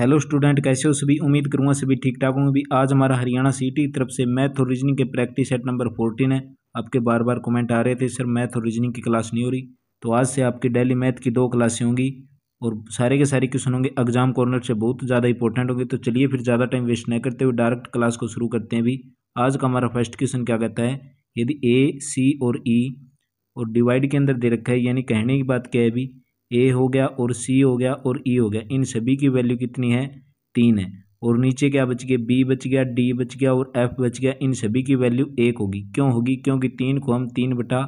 hello student कैसे हो सभी उम्मीद करूँगा सभी ठीक ठाक होंगे भी आज हमारा हरियाणा सिटी की तरफ से मैथ और रीजनिंग के प्रैक्टिस सेट नंबर फोर्टीन है आपके बार बार कमेंट आ रहे थे सर मैथ और रीजनिंग की क्लास नहीं हो रही तो आज से आपकी डेली मैथ की दो क्लासें होंगी और सारे के सारे क्वेश्चन होंगे एग्जाम कॉर्नर से बहुत ज़्यादा इंपॉर्टेंट होंगे तो चलिए फिर ज़्यादा टाइम वेस्ट नहीं करते हुए डायरेक्ट क्लास को शुरू करते हैं भी आज का हमारा फर्स्ट क्वेश्चन क्या कहता है यदि ए सी और ई e और डिवाइड के अंदर दे रखा है यानी कहने की बात क्या है अभी ए हो गया और सी हो गया और ई e हो गया इन सभी की वैल्यू कितनी है तीन है और नीचे क्या बच गया बी बच गया डी बच गया और एफ बच गया इन सभी की वैल्यू एक होगी क्यों होगी क्योंकि तीन को हम तीन बटा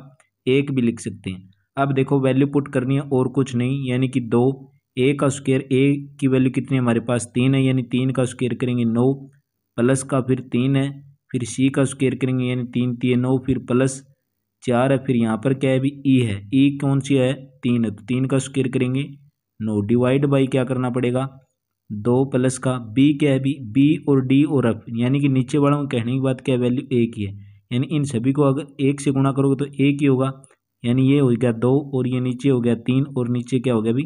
एक भी लिख सकते हैं अब देखो वैल्यू पुट करनी है और कुछ नहीं यानी कि दो ए का स्क्वेयर ए की वैल्यू कितनी हमारे पास तीन है यानी तीन का स्क्वेयर करेंगे नौ प्लस का फिर तीन है फिर सी का स्क्वेयर करेंगे यानी तीन तीन नौ फिर प्लस चार है फिर यहाँ पर क्या है भी ई e है ई e कौन सी है तीन है तो तीन का स्क्वेयर करेंगे नो डिवाइड बाई क्या करना पड़ेगा दो प्लस का बी क्या है बी बी और डी और एफ यानी कि नीचे वालों को कहने की बात क्या वैल्यू एक ही है यानी इन सभी को अगर एक से गुणा करोगे तो एक ही होगा यानी ये हो गया दो और ये नीचे हो गया तीन और नीचे क्या हो गया अभी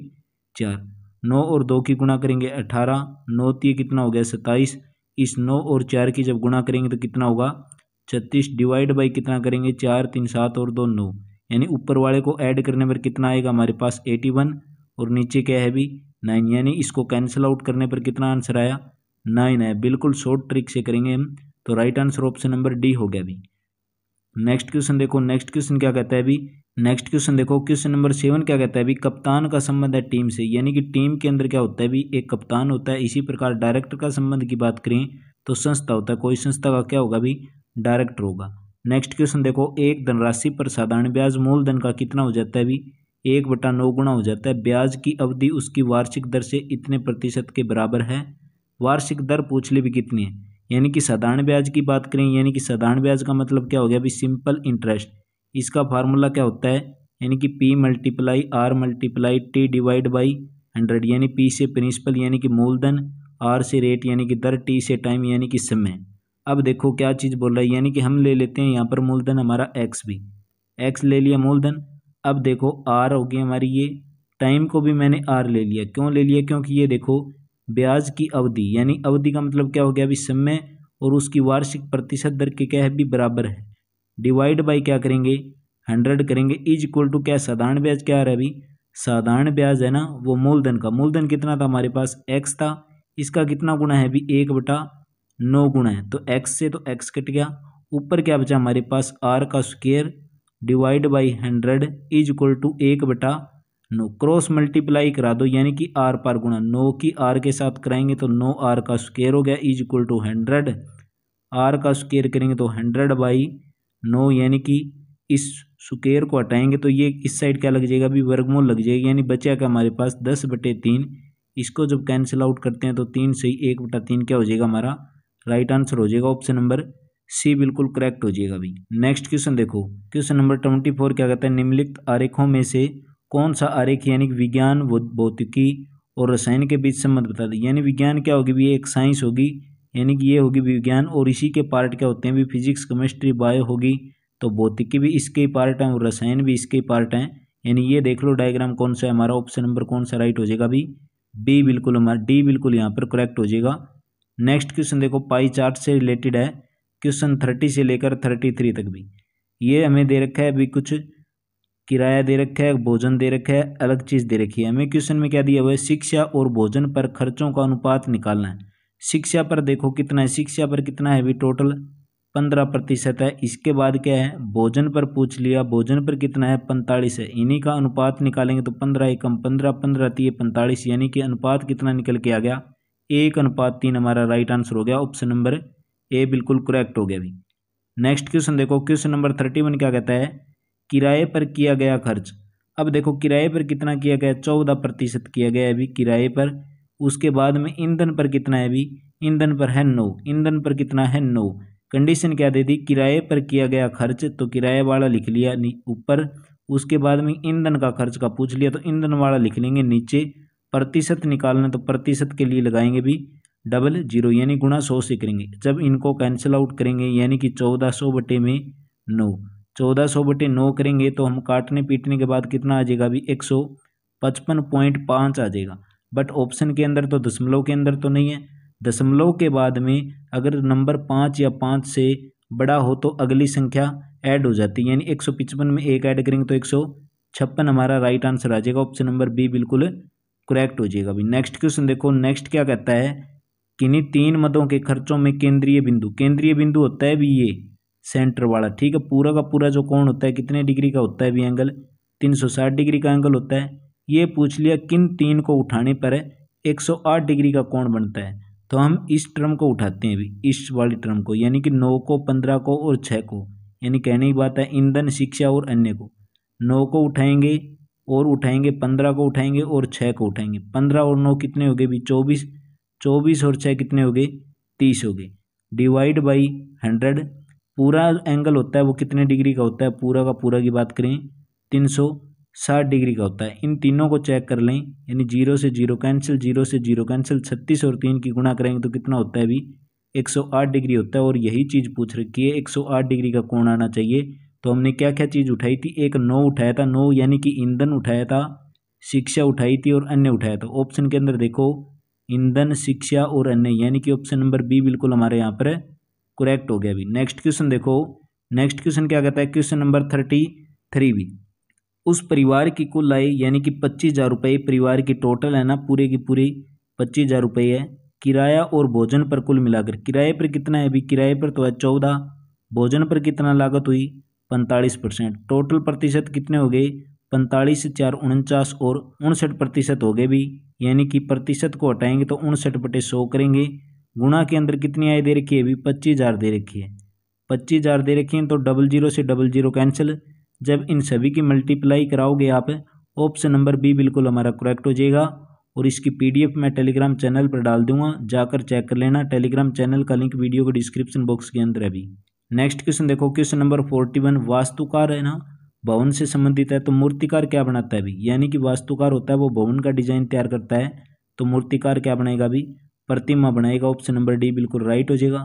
चार नौ और दो की गुणा करेंगे अठारह नौ तीय कितना हो गया सत्ताईस इस नौ और चार की जब गुणा करेंगे तो कितना होगा छत्तीस डिवाइड बाई कितना करेंगे चार तीन सात और दो नौ यानी ऊपर वाले को ऐड करने पर कितना आएगा हमारे पास एटी वन और नीचे क्या है भी नाइन यानी इसको कैंसिल आउट करने पर कितना आंसर आया नाइन है बिल्कुल शॉर्ट ट्रिक से करेंगे हम तो right answer option number D हो गया भी नेक्स्ट क्वेश्चन देखो नेक्स्ट क्वेश्चन क्या कहता है भी नेक्स्ट क्वेश्चन देखो क्वेश्चन नंबर सेवन क्या कहता है भी कप्तान का संबंध है टीम से यानी कि टीम के अंदर क्या होता है भी एक कप्तान होता है इसी प्रकार डायरेक्टर का संबंध की बात करें तो संस्था होता है कोई संस्था का क्या होगा भी डायरेक्ट होगा नेक्स्ट क्वेश्चन देखो एक धनराशि पर साधारण ब्याज मूलधन का कितना हो जाता है अभी एक बटा नौ गुणा हो जाता है ब्याज की अवधि उसकी वार्षिक दर से इतने प्रतिशत के बराबर है वार्षिक दर पूछ ली भी कितनी है यानी कि साधारण ब्याज की बात करें यानी कि साधारण ब्याज का मतलब क्या हो गया अभी सिंपल इंटरेस्ट इसका फार्मूला क्या होता है यानी कि P multiply R multiply T divide by hundred यानी पी से प्रिंसिपल यानी कि मूलधन आर से रेट यानी कि दर टी से टाइम यानी कि समय अब देखो क्या चीज़ बोल रहा है यानी कि हम ले लेते हैं यहाँ पर मूलधन हमारा एक्स भी एक्स ले लिया मूलधन अब देखो आर होगी हमारी ये टाइम को भी मैंने आर ले लिया क्यों ले लिया क्योंकि ये देखो ब्याज की अवधि यानी अवधि का मतलब क्या हो गया अभी समय और उसकी वार्षिक प्रतिशत दर के क्या है भी बराबर है डिवाइड बाई क्या करेंगे हंड्रेड करेंगे इज इक्वल टू क्या साधारण ब्याज क्या आ रहा है अभी साधारण ब्याज है ना वो मूलधन का मूलधन कितना था हमारे पास एक्स था इसका कितना गुणा है अभी एक बटा नौ गुणा है तो एक्स से तो एक्स कट गया ऊपर क्या बचा हमारे पास आर का square divide by hundred is equal to एक बटा नौ क्रॉस मल्टीप्लाई करा दो यानी कि आर पार गुणा नौ की आर के साथ कराएंगे तो नौ आर का स्क्वेयर हो गया is equal to hundred R का स्क्वेयर करेंगे तो हंड्रेड बाई नौ यानी कि इस स्क्वेयर को हटाएंगे तो ये इस साइड क्या लग जाएगा अभी वर्गमूल लग जाएगा यानी बचा का हमारे पास दस बटे तीन इसको जब कैंसिल आउट करते हैं तो तीन से ही एक बटा तीन क्या हो जाएगा हमारा राइट आंसर हो जाएगा ऑप्शन नंबर सी बिल्कुल करेक्ट हो जाएगा भाई नेक्स्ट क्वेश्चन देखो क्वेश्चन नंबर ट्वेंटी फोर क्या कहता है निम्नलिखित आरेखों में से कौन सा आरेख यानी विज्ञान भौतिकी और रसायन के बीच संबंध बता दें यानी विज्ञान क्या होगी भी एक साइंस होगी यानी कि ये होगी विज्ञान और इसी के पार्ट क्या होते हैं भी फिजिक्स केमिस्ट्री बायो होगी तो भौतिकी भी इसके पार्ट हैं और रसायन भी इसके पार्ट हैं यानी ये देख लो डायग्राम कौन सा है हमारा ऑप्शन नंबर कौन सा राइट हो जाएगा भी बी बिल्कुल हमारा डी बिल्कुल यहाँ पर करेक्ट हो जाएगा नेक्स्ट क्वेश्चन देखो पाई चार्ट से रिलेटेड है क्वेश्चन थर्टी से लेकर थर्टी थ्री तक भी ये हमें दे रखा है अभी कुछ किराया दे रखा है भोजन दे रखा है अलग चीज़ दे रखी है हमें क्वेश्चन में क्या दिया हुआ है शिक्षा और भोजन पर खर्चों का अनुपात निकालना है शिक्षा पर देखो कितना है शिक्षा पर कितना है अभी टोटल पंद्रह प्रतिशत है इसके बाद क्या है भोजन पर पूछ लिया भोजन पर कितना है पैंतालीस है इन्हीं का अनुपात निकालेंगे तो पंद्रह एकम पंद्रह पंद्रह तीय पैंतालीस यानी कि अनुपात कितना निकल के आ गया एक अनुपात तीन हमारा राइट आंसर हो गया ऑप्शन नंबर ए बिल्कुल करेक्ट हो गया अभी नेक्स्ट क्वेश्चन देखो क्वेश्चन नंबर थर्टी वन क्या कहता है किराए पर किया गया खर्च अब देखो किराए पर कितना किया गया चौदह प्रतिशत किया गया अभी किराए पर उसके बाद में ईंधन पर कितना है अभी ईंधन पर है नौ ईंधन पर कितना है नो कंडीशन क्या दे दी किराए पर किया गया खर्च तो किराए वाला लिख लिया ऊपर उसके बाद में ईंधन का खर्च का पूछ लिया तो ईंधन वाला लिख लेंगे नीचे प्रतिशत निकालना तो प्रतिशत के लिए लगाएंगे भी डबल जीरो यानी गुणा सौ से करेंगे जब इनको कैंसिल आउट करेंगे यानी कि चौदह सौ बटे में नौ चौदह सौ बटे नौ करेंगे तो हम काटने पीटने के बाद कितना आ जाएगा अभी एक सौ पचपन पॉइंट पाँच आ जाएगा बट ऑप्शन के अंदर तो दशमलव के अंदर तो नहीं है दशमलव के बाद में अगर नंबर पाँच या पाँच से बड़ा हो तो अगली संख्या ऐड हो जाती है यानी एक सौ पचपन में एक ऐड करेंगे तो एक सौ छप्पन हमारा राइट आंसर आ जाएगा ऑप्शन नंबर बी बिल्कुल करेक्ट हो जाएगा अभी नेक्स्ट क्वेश्चन देखो नेक्स्ट क्या कहता है किन्हीं तीन मदों के खर्चों में केंद्रीय बिंदु केंद्रीय बिंदु होता है भी ये सेंटर वाला ठीक है पूरा का पूरा जो कौन होता है कितने डिग्री का होता है भी एंगल तीन सौ साठ डिग्री का एंगल होता है ये पूछ लिया किन तीन को उठाने पर एक सौ आठ डिग्री का कौन बनता है तो हम इस टर्म को उठाते हैं अभी इस वाली टर्म को यानी कि नौ को पंद्रह को और छः को यानी कहने की बात है ईंधन शिक्षा और अन्य को नौ को उठाएंगे और उठाएंगे पंद्रह को उठाएंगे और छः को उठाएंगे पंद्रह और नौ कितने हो गए भी चौबीस चौबीस और छः कितने हो गए तीस हो गए डिवाइड बाई हंड्रेड पूरा एंगल होता है वो कितने डिग्री का होता है पूरा का पूरा की बात करें तीन सौ साठ डिग्री का होता है इन तीनों को चेक कर लें यानी जीरो से जीरो कैंसिल जीरो से जीरो कैंसिल छत्तीस और तीन की गुणा करेंगे तो कितना होता है अभी एक सौ आठ डिग्री होता है और यही चीज़ पूछ रखी है एक सौ आठ डिग्री का कोण आना चाहिए तो हमने क्या क्या चीज़ उठाई थी एक नौ उठाया था नौ यानी कि ईंधन उठाया था शिक्षा उठाई थी और अन्य उठाया था ऑप्शन के अंदर देखो ईंधन शिक्षा और अन्य यानी कि ऑप्शन नंबर बी बिल्कुल हमारे यहाँ पर करेक्ट हो गया अभी नेक्स्ट क्वेश्चन देखो नेक्स्ट क्वेश्चन क्या कहता है क्वेश्चन नंबर थर्टी थ्री भी उस परिवार की कुल आय यानी कि पच्चीस हज़ार रुपये परिवार की टोटल है ना पूरे की पूरी पच्चीस हज़ार रुपये है किराया और भोजन पर कुल मिलाकर किराए पर कितना है अभी किराए पर तो है चौदह भोजन पर कितना लागत हुई पैंतालीस परसेंट टोटल प्रतिशत कितने हो गए पैंतालीस चार उनचास और उनसठ प्रतिशत हो गए भी यानी कि प्रतिशत को हटाएंगे तो उनसठ बटे सौ करेंगे गुणा के अंदर कितनी आय दे रखी है अभी पच्चीस हज़ार दे रखी है पच्चीस हज़ार दे रखी है तो डबल जीरो से डबल जीरो कैंसिल जब इन सभी की मल्टीप्लाई कराओगे आप ऑप्शन नंबर बी बिल्कुल हमारा करेक्ट हो जाएगा और इसकी पी मैं टेलीग्राम चैनल पर डाल दूंगा जाकर चेक कर लेना टेलीग्राम चैनल का लिंक वीडियो के डिस्क्रिप्शन बॉक्स के अंदर अभी नेक्स्ट क्वेश्चन देखो क्वेश्चन नंबर फोर्टी वन वास्तुकार है ना भवन से संबंधित है तो मूर्तिकार क्या बनाता है अभी यानी कि वास्तुकार होता है वो भवन का डिजाइन तैयार करता है तो मूर्तिकार क्या बनाएगा अभी प्रतिमा बनाएगा ऑप्शन नंबर डी बिल्कुल राइट हो जाएगा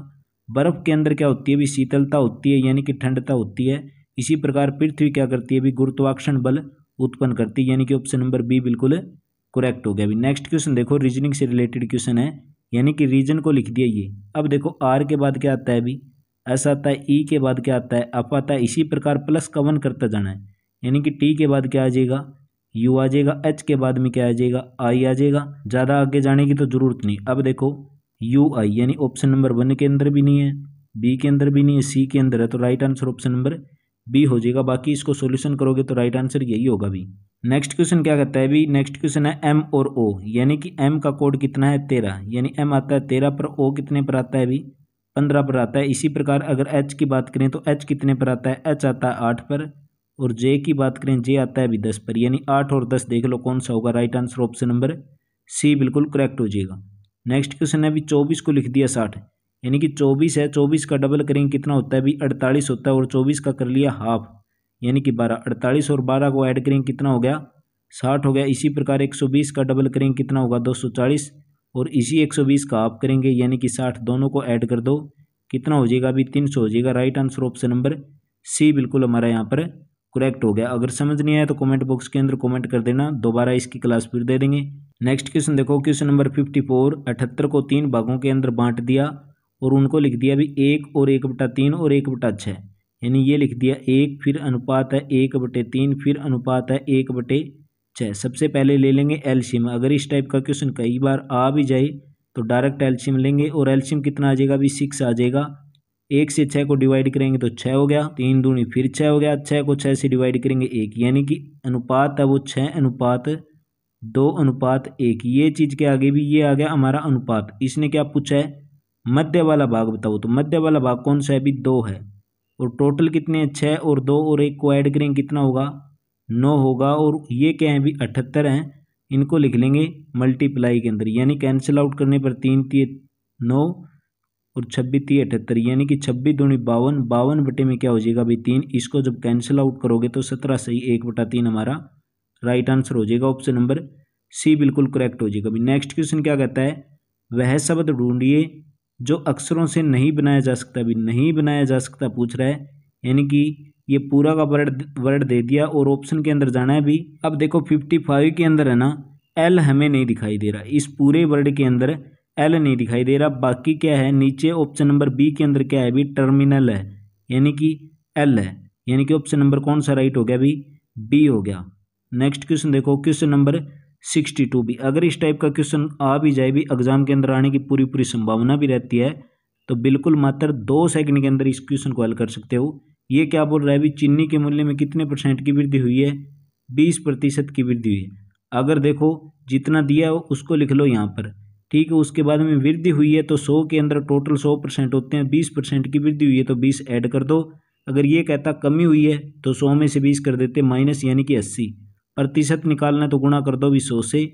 बर्फ के अंदर क्या होती है भी शीतलता होती है यानी कि ठंडता होती है इसी प्रकार पृथ्वी क्या करती है भी गुरुत्वाकर्षण बल उत्पन्न करती है यानी कि ऑप्शन नंबर बी बिल्कुल करेक्ट हो गया अभी नेक्स्ट क्वेश्चन देखो रीजनिंग से रिलेटेड क्वेश्चन है यानी कि रीजन को लिख दिया ये अब देखो आर के बाद क्या आता है अभी एस आता है ई के बाद क्या आता है अप आता है इसी प्रकार प्लस का वन करता जाना है यानी कि टी के बाद क्या आ जाएगा यू आ जाएगा एच के बाद में क्या आ जाएगा आई आ जाएगा ज़्यादा आगे जाने की तो ज़रूरत नहीं अब देखो यू आई यानी ऑप्शन नंबर वन के अंदर भी नहीं है बी के अंदर भी नहीं है सी के अंदर है तो right answer option number B हो जाएगा बाकी इसको सोल्यूशन करोगे तो राइट आंसर यही होगा भी नेक्स्ट क्वेश्चन क्या कहता है अभी नेक्स्ट क्वेश्चन है एम और ओ यानी कि एम का कोड कितना है तेरह यानी एम आता है तेरह पर ओ कितने पर आता है अभी पंद्रह पर आता है इसी प्रकार अगर एच की बात करें तो एच कितने पर आता है एच आता है आठ पर और जे की बात करें जे आता है अभी दस पर यानी आठ और दस देख लो कौन सा होगा right answer option number C बिल्कुल करेक्ट हो जाएगा नेक्स्ट क्वेश्चन है अभी चौबीस को लिख दिया साठ यानी कि चौबीस है चौबीस का डबल करेंगे कितना होता है अभी अड़तालीस होता है और चौबीस का कर लिया हाफ यानी कि बारह अड़तालीस और बारह को ऐड करेंगे कितना हो गया साठ हो गया इसी प्रकार एक सौ बीस का डबल करेंगे कितना होगा दो सौ चालीस और इसी 120 का आप करेंगे यानी कि 60 दोनों को ऐड कर दो कितना हो जाएगा अभी 300 हो जाएगा right answer option number C बिल्कुल हमारा यहाँ पर करेक्ट हो गया अगर समझ नहीं आया तो कमेंट बॉक्स के अंदर कमेंट कर देना दोबारा इसकी क्लास फिर दे देंगे नेक्स्ट क्वेश्चन देखो क्वेश्चन नंबर फिफ्टी फोर अठहत्तर को तीन भागों के अंदर बांट दिया और उनको लिख दिया अभी एक और एक बटा तीन और एक बटा छः यानी ये लिख दिया एक फिर अनुपात है एक बटे तीन फिर अनुपात है एक बटे छः सबसे पहले ले लेंगे एल्शियम अगर इस टाइप का क्वेश्चन कई बार आ भी जाए तो डायरेक्ट एल्शियम लेंगे और एल्शियम कितना आ जाएगा अभी सिक्स आ जाएगा एक से छः को डिवाइड करेंगे तो छः हो गया तीन दूनी फिर छः हो गया छः को छः से डिवाइड करेंगे एक यानी कि अनुपात है वो छः अनुपात दो अनुपात एक ये चीज़ के आगे भी ये आ गया हमारा अनुपात इसने क्या पूछा है मध्य वाला भाग बताओ तो मध्य वाला भाग कौन सा है अभी दो है और टोटल कितने हैं छः और दो और एक को ऐड करेंगे कितना होगा नौ होगा और ये क्या है अभी अठहत्तर हैं इनको लिख लेंगे मल्टीप्लाई के अंदर यानी कैंसिल आउट करने पर तीन तीय नौ और छब्बीस तीय अठहत्तर यानी कि छब्बीस दूनी बावन बावन बटे में क्या हो जाएगा अभी तीन इसको जब कैंसिल आउट करोगे तो सत्रह सही एक बटा तीन हमारा राइट आंसर हो जाएगा ऑप्शन नंबर सी बिल्कुल करेक्ट हो जाएगा अभी नेक्स्ट क्वेश्चन क्या कहता है वह शब्द ढूंढिए जो अक्षरों से नहीं बनाया जा सकता अभी नहीं बनाया जा सकता पूछ रहा है यानी कि ये पूरा का वर्ड वर्ड दे दिया और ऑप्शन के अंदर जाना है भी अब देखो फिफ्टी फाइव के अंदर है ना एल हमें नहीं दिखाई दे रहा इस पूरे वर्ड के अंदर एल नहीं दिखाई दे रहा बाकी क्या है नीचे ऑप्शन नंबर बी के अंदर क्या है भी टर्मिनल है यानी कि एल है यानी कि ऑप्शन नंबर कौन सा राइट हो गया भी बी हो गया नेक्स्ट क्वेश्चन देखो क्वेश्चन नंबर सिक्सटी टू भी अगर इस टाइप का क्वेश्चन आ भी जाए भी एग्जाम के अंदर आने की पूरी पूरी संभावना भी रहती है तो बिल्कुल मात्र दो सेकंड के अंदर इस क्वेश्चन को हल कर सकते हो ये क्या बोल रहा है भी चीनी के मूल्य में कितने परसेंट की वृद्धि हुई है बीस प्रतिशत की वृद्धि हुई है अगर देखो जितना दिया हो उसको लिख लो यहाँ पर ठीक है उसके बाद में वृद्धि हुई है तो सौ के अंदर टोटल सौ परसेंट होते हैं बीस परसेंट की वृद्धि हुई है तो बीस ऐड कर दो अगर ये कहता कमी हुई है तो सौ में से बीस कर देते माइनस यानी कि अस्सी प्रतिशत निकालना तो गुणा कर दो भी सौ से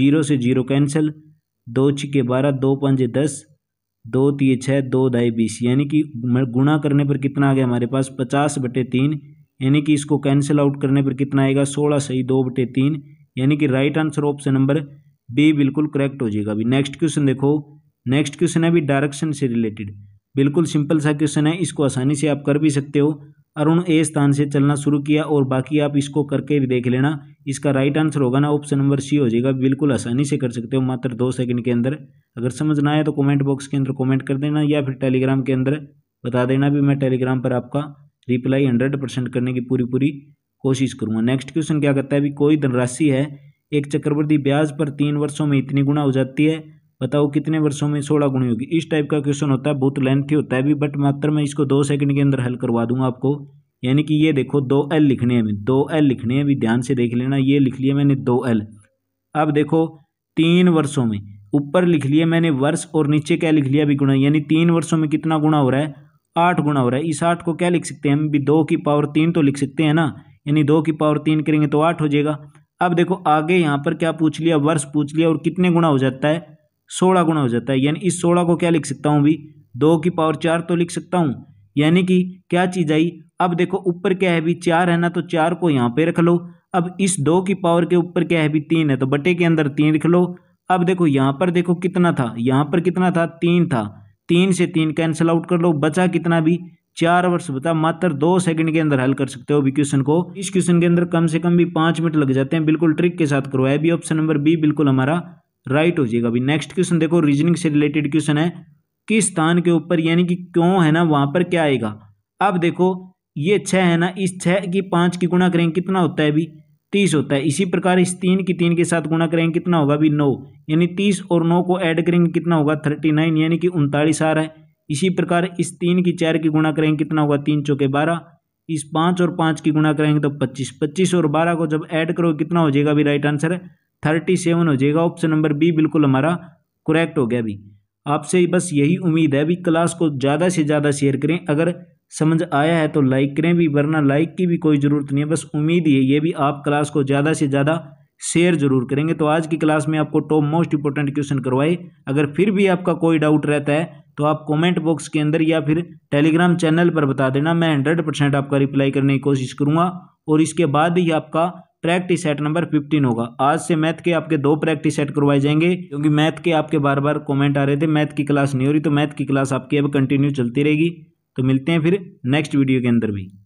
जीरो से जीरो कैंसिल दो छिके बारह दो पाँच दस दो तीय छः दो ढाई बीस यानी कि गुणा करने पर कितना आ गया हमारे पास पचास बटे तीन यानी कि इसको कैंसिल आउट करने पर कितना आएगा सोलह सही दो बटे तीन यानी कि right answer option number B बिल्कुल करेक्ट हो जाएगा अभी नेक्स्ट क्वेश्चन देखो नेक्स्ट क्वेश्चन है अभी डायरेक्शन से रिलेटेड बिल्कुल सिंपल सा क्वेश्चन है इसको आसानी से आप कर भी सकते हो अरुण ए स्थान से चलना शुरू किया और बाकी आप इसको करके भी देख लेना इसका राइट आंसर होगा ना ऑप्शन नंबर सी हो जाएगा बिल्कुल आसानी से कर सकते हो मात्र दो सेकंड के अंदर अगर समझ ना आए तो कमेंट बॉक्स के अंदर कमेंट कर देना या फिर टेलीग्राम के अंदर बता देना भी मैं टेलीग्राम पर आपका रिप्लाई हंड्रेड परसेंट करने की पूरी पूरी कोशिश करूँगा नेक्स्ट क्वेश्चन क्या करता है अभी कोई धनराशि है एक चक्रवर्ती ब्याज पर तीन वर्षों में इतनी गुना हो जाती है बताओ कितने वर्षों में सोलह गुणी होगी इस टाइप का क्वेश्चन होता है बहुत लेंथी होता है भी बट मात्र मैं इसको दो सेकंड के अंदर हल करवा दूंगा आपको यानी कि ये देखो दो एल लिखने हैं दो एल लिखने हैं अभी ध्यान से देख लेना ये लिख लिया मैंने दो एल अब देखो तीन वर्षों में ऊपर लिख लिया मैंने वर्ष और नीचे क्या लिख लिया अभी गुणा यानी तीन वर्षों में कितना गुणा हो रहा है आठ गुणा हो रहा है इस आठ को क्या लिख सकते हैं हम भी दो की पावर तीन तो लिख सकते हैं ना यानी दो की पावर तीन करेंगे तो आठ हो जाएगा अब देखो आगे यहाँ पर क्या पूछ लिया वर्ष पूछ लिया और कितने गुणा हो जाता है सोलह गुणा हो जाता है यानी इस सोलह को क्या लिख सकता हूँ अभी दो की पावर चार तो लिख सकता हूँ यानी कि क्या चीज़ आई अब देखो ऊपर क्या है भी चार है ना तो चार को यहाँ पे रख लो अब इस दो की पावर के ऊपर क्या है भी तीन है तो बटे के अंदर तीन रख लो अब देखो यहाँ पर देखो कितना था यहाँ पर कितना था तीन था तीन से तीन कैंसिल आउट कर लो बचा कितना भी चार वर्ष बता मात्र दो सेकंड के अंदर हल कर सकते हो भी क्वेश्चन को इस क्वेश्चन के अंदर कम से कम भी पाँच मिनट लग जाते हैं बिल्कुल ट्रिक के साथ करवाया भी ऑप्शन नंबर बी बिल्कुल हमारा राइट हो जाएगा अभी नेक्स्ट क्वेश्चन देखो रीजनिंग से रिलेटेड क्वेश्चन है किस स्थान के ऊपर यानी कि क्यों है ना वहाँ पर क्या आएगा अब देखो ये छः है ना इस छः की पाँच की गुणा करेंगे कितना होता है अभी तीस होता है इसी प्रकार इस तीन की तीन के साथ गुणा करेंगे कितना होगा अभी नौ यानी तीस और नौ को ऐड करेंगे कितना होगा थर्टी नाइन यानी कि उनतालीस आ रहा है इसी प्रकार इस तीन की चार की गुणा करेंगे कितना होगा तीन चौके बारह इस पाँच और पाँच की गुणा करेंगे तो पच्चीस पच्चीस और बारह को जब ऐड करोगे कितना हो जाएगा अभी राइट आंसर है थर्टी सेवन हो जाएगा ऑप्शन नंबर बी बिल्कुल हमारा करेक्ट हो गया अभी आपसे बस यही उम्मीद है भी क्लास को ज़्यादा से ज़्यादा शेयर करें अगर समझ आया है तो लाइक करें भी वरना लाइक की भी कोई ज़रूरत नहीं है बस उम्मीद ही है ये भी आप क्लास को ज़्यादा से ज़्यादा शेयर जरूर करेंगे तो आज की क्लास में आपको टॉप मोस्ट इंपॉर्टेंट क्वेश्चन करवाए अगर फिर भी आपका कोई डाउट रहता है तो आप कमेंट बॉक्स के अंदर या फिर टेलीग्राम चैनल पर बता देना मैं हंड्रेड परसेंट आपका रिप्लाई करने की कोशिश करूँगा और इसके बाद ही आपका प्रैक्टिस सेट नंबर फिफ्टीन होगा आज से मैथ के आपके दो प्रैक्टिस सेट करवाए जाएंगे क्योंकि मैथ के आपके बार बार कमेंट आ रहे थे मैथ की क्लास नहीं हो रही तो मैथ की क्लास आपकी अब कंटिन्यू चलती रहेगी तो मिलते हैं फिर नेक्स्ट वीडियो के अंदर भी